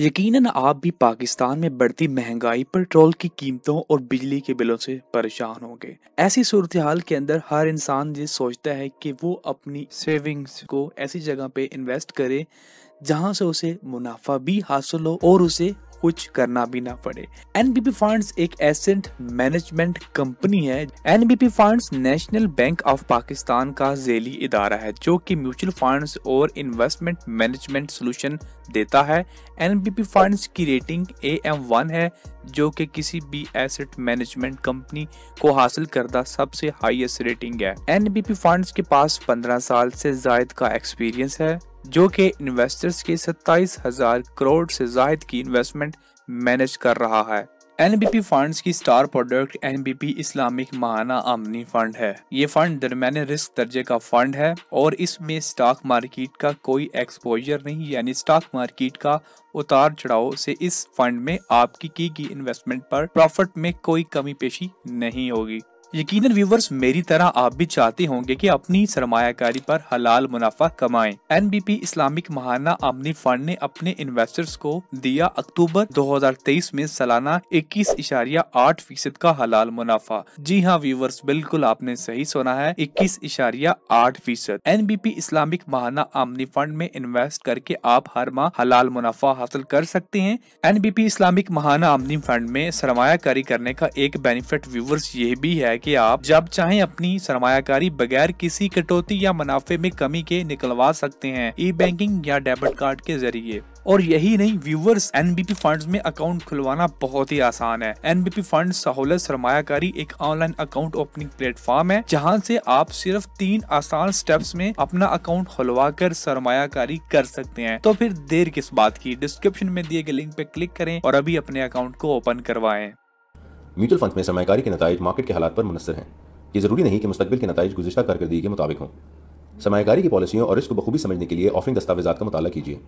यकीनन आप भी पाकिस्तान में बढ़ती महंगाई पेट्रोल की कीमतों और बिजली के बिलों से परेशान होंगे ऐसी सूरत हाल के अंदर हर इंसान ये सोचता है कि वो अपनी सेविंग्स को ऐसी जगह पे इन्वेस्ट करे जहाँ से उसे मुनाफा भी हासिल हो और उसे कुछ करना भी ना पड़े एनबीपी फंड्स एक एसेंट मैनेजमेंट कंपनी है NBP funds National Bank of Pakistan का जेली इदारा है जो कि म्यूचुअल फंड्स और इन्वेस्टमेंट मैनेजमेंट सोल्यूशन देता है एनबीपी फंड्स की रेटिंग ए एम वन है जो कि किसी भी एसेट मैनेजमेंट कंपनी को हासिल करता सबसे हाईएस्ट रेटिंग है एनबीपी फंड्स के पास 15 साल से जायद का एक्सपीरियंस है जो कि इन्वेस्टर्स के सत्ताईस हजार करोड़ से जायद की इन्वेस्टमेंट मैनेज कर रहा है एन बी पी फंड की star product N B P Islamic Mahana आमनी फंड है ये फंड दरमियान रिस्क दर्जे का फंड है और इसमें स्टॉक मार्केट का कोई एक्सपोजर नहीं यानी स्टॉक मार्केट का उतार चढ़ाव से इस फंड में आपकी की गई इन्वेस्टमेंट पर प्रॉफिट में कोई कमी पेशी नहीं होगी यकीनन व्यूवर्स मेरी तरह आप भी चाहते होंगे कि अपनी सरमाकारी पर हलाल मुनाफा कमाएं। एनबीपी इस्लामिक महाना आमनी फंड ने अपने इन्वेस्टर्स को दिया अक्टूबर 2023 में सालाना इक्कीस इशारिया आठ फीसद का हलाल मुनाफा जी हाँ व्यूवर्स बिल्कुल आपने सही सुना है इक्कीस इशारिया आठ फीसद एन इस्लामिक महाना आमनी फंड में इन्वेस्ट करके आप हर माह हलाल मुनाफा हासिल कर सकते हैं एन इस्लामिक महाना आमनी फंड में सरमाकारी करने का एक बेनिफिट व्यूवर्स ये भी है कि आप जब चाहे अपनी सरमाकारी बगैर किसी कटौती या मुनाफे में कमी के निकलवा सकते हैं ई बैंकिंग या डेबिट कार्ड के जरिए और यही नहीं व्यूवर्स एनबीपी फंड्स में अकाउंट खुलवाना बहुत ही आसान है एनबीपी फंड सहूलत सरमाकारी एक ऑनलाइन अकाउंट ओपनिंग प्लेटफॉर्म है जहां से आप सिर्फ तीन आसान स्टेप्स में अपना अकाउंट खुलवा कर सरमाकारी कर सकते हैं तो फिर देर किस बात की डिस्क्रिप्शन में दिए गए लिंक पे क्लिक करें और अभी अपने अकाउंट को ओपन करवाएं म्यूचुअल फंड्स में सरमाकारी के नतज मार्केट के हालात पर मुनसर हैं ये जरूरी नहीं कि मुस्तबिल के नतज गुजशत कारकर्दगी के मुताबिक हों सरमाकारी की पॉलिसियों और इसको बखूबी समझने के लिए ऑफिंग दस्तावेजा का मुताला कीजिए